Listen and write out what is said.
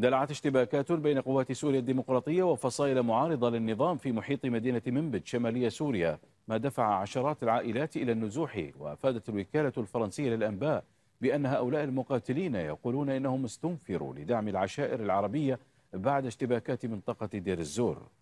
دلعت اشتباكات بين قوات سوريا الديمقراطية وفصائل معارضة للنظام في محيط مدينة منبت شمالية سوريا ما دفع عشرات العائلات إلى النزوح وأفادت الوكالة الفرنسية للأنباء بأن هؤلاء المقاتلين يقولون إنهم استنفروا لدعم العشائر العربية بعد اشتباكات منطقة دير الزور